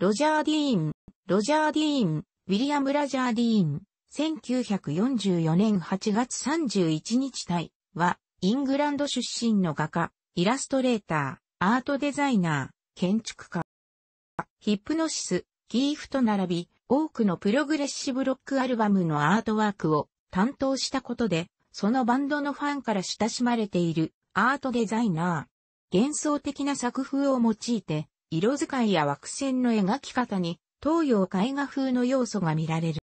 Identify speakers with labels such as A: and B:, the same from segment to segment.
A: ロジャー・ディーン、ロジャー・ディーン、ウィリアム・ラジャー・ディーン、1944年8月31日体は、イングランド出身の画家、イラストレーター、アートデザイナー、建築家。ヒップノシス、ギーフと並び、多くのプログレッシブロックアルバムのアートワークを担当したことで、そのバンドのファンから親しまれているアートデザイナー。幻想的な作風を用いて、色使いや枠線の描き方に東洋絵画風の要素が見られる。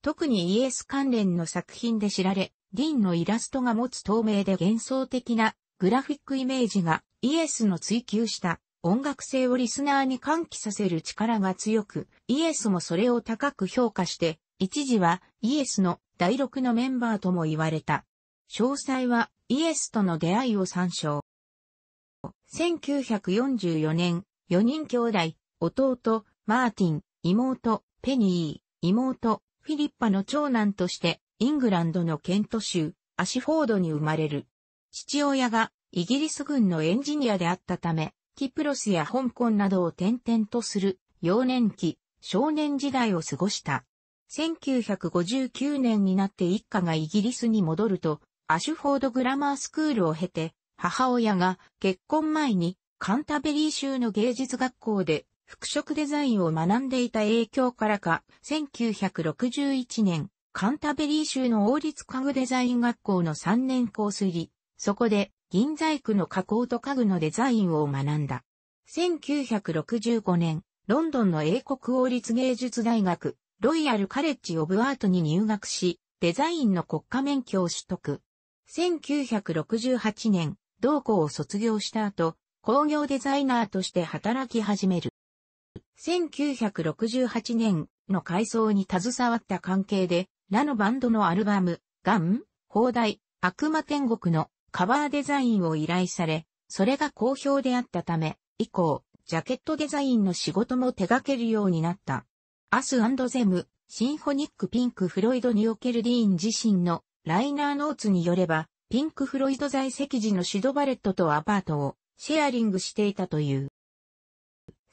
A: 特にイエス関連の作品で知られ、ディンのイラストが持つ透明で幻想的なグラフィックイメージがイエスの追求した音楽性をリスナーに歓喜させる力が強く、イエスもそれを高く評価して、一時はイエスの第6のメンバーとも言われた。詳細はイエスとの出会いを参照。1944年、4人兄弟、弟、マーティン、妹、ペニー、妹、フィリッパの長男として、イングランドのケント州、アシフォードに生まれる。父親がイギリス軍のエンジニアであったため、キプロスや香港などを転々とする幼年期、少年時代を過ごした。1959年になって一家がイギリスに戻ると、アシュフォードグラマースクールを経て、母親が結婚前にカンタベリー州の芸術学校で服飾デザインを学んでいた影響からか、1961年、カンタベリー州の王立家具デザイン学校の3年コース入り、そこで銀細工の加工と家具のデザインを学んだ。1965年、ロンドンの英国王立芸術大学、ロイヤルカレッジオブアートに入学し、デザインの国家免許を取得。1968年、同校を卒業した後、工業デザイナーとして働き始める。1968年の改装に携わった関係で、ラのバンドのアルバム、ガン、放題、悪魔天国のカバーデザインを依頼され、それが好評であったため、以降、ジャケットデザインの仕事も手掛けるようになった。アスゼム、シンフォニックピンクフロイド・におけるディーン自身のライナーノーツによれば、ピンク・フロイド在籍時のシド・バレットとアパートをシェアリングしていたという。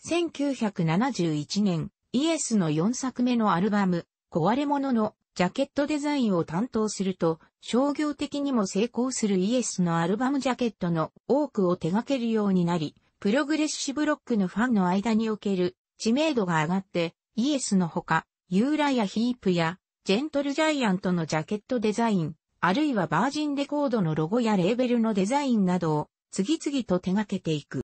A: 1971年、イエスの4作目のアルバム、壊れ物のジャケットデザインを担当すると、商業的にも成功するイエスのアルバムジャケットの多くを手掛けるようになり、プログレッシブロックのファンの間における知名度が上がって、イエスのほか、ユーラやヒープや、ジェントルジャイアントのジャケットデザイン、あるいはバージンレコードのロゴやレーベルのデザインなどを次々と手掛けていく。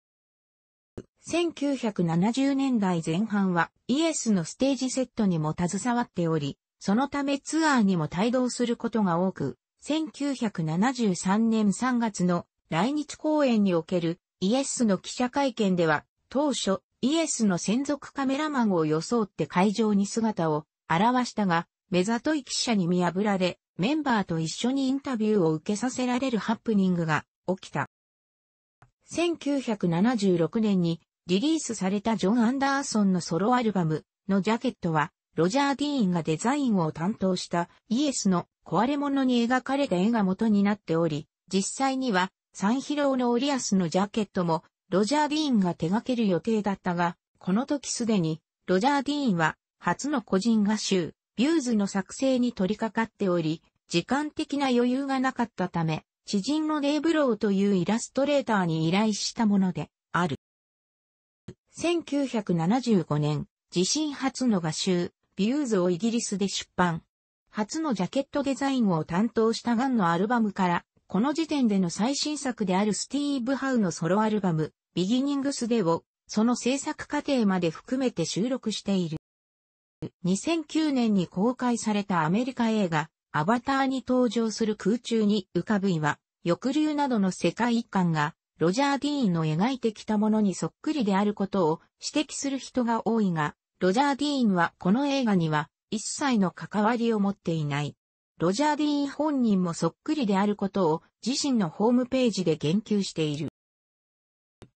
A: 1970年代前半はイエスのステージセットにも携わっており、そのためツアーにも帯同することが多く、1973年3月の来日公演におけるイエスの記者会見では、当初イエスの専属カメラマンを装って会場に姿を現したが、目ざとい記者に見破られ、メンバーと一緒にインタビューを受けさせられるハプニングが起きた。1976年にリリースされたジョン・アンダーソンのソロアルバムのジャケットは、ロジャー・ディーンがデザインを担当したイエスの壊れ物に描かれた絵が元になっており、実際にはサンヒローのオリアスのジャケットもロジャー・ディーンが手掛ける予定だったが、この時すでにロジャー・ディーンは初の個人画集ビューズの作成に取り掛かっており、時間的な余裕がなかったため、知人のデイブローというイラストレーターに依頼したものである。1975年、自身初の画集、ビューズをイギリスで出版。初のジャケットデザインを担当したガンのアルバムから、この時点での最新作であるスティーブ・ハウのソロアルバム、ビギニングスデを、その制作過程まで含めて収録している。2009年に公開されたアメリカ映画、アバターに登場する空中に浮かぶ岩、抑留などの世界一観が、ロジャー・ディーンの描いてきたものにそっくりであることを指摘する人が多いが、ロジャー・ディーンはこの映画には一切の関わりを持っていない。ロジャー・ディーン本人もそっくりであることを自身のホームページで言及している。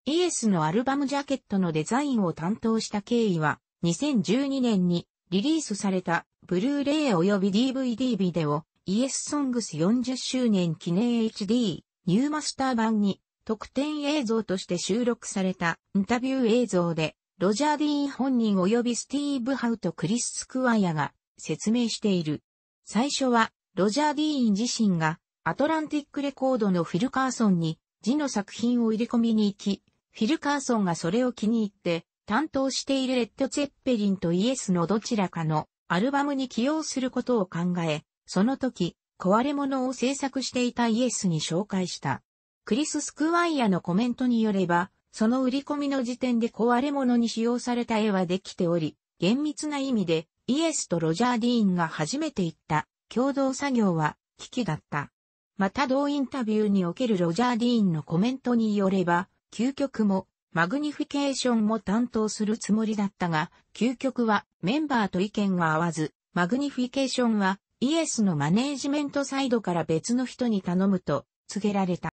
A: イエスのアルバムジャケットのデザインを担当した経緯は、2012年にリリースされた、ブルーレイ及び DVD ビデオ、イエスソングス40周年記念 HD、ニューマスター版に、特典映像として収録された、インタビュー映像で、ロジャー・ディーン本人及びスティーブ・ハウとクリス・スクワイアが説明している。最初は、ロジャー・ディーン自身が、アトランティックレコードのフィル・カーソンに、字の作品を入れ込みに行き、フィル・カーソンがそれを気に入って、担当しているレッド・ツェッペリンとイエスのどちらかのアルバムに起用することを考え、その時、壊れ物を制作していたイエスに紹介した。クリス・スクワイヤのコメントによれば、その売り込みの時点で壊れ物に使用された絵はできており、厳密な意味でイエスとロジャー・ディーンが初めて行った共同作業は危機だった。また同インタビューにおけるロジャー・ディーンのコメントによれば、究極もマグニフィケーションも担当するつもりだったが、究極はメンバーと意見が合わず、マグニフィケーションはイエスのマネージメントサイドから別の人に頼むと告げられた。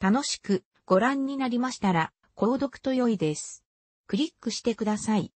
A: 楽しくご覧になりましたら、購読と良いです。クリックしてください。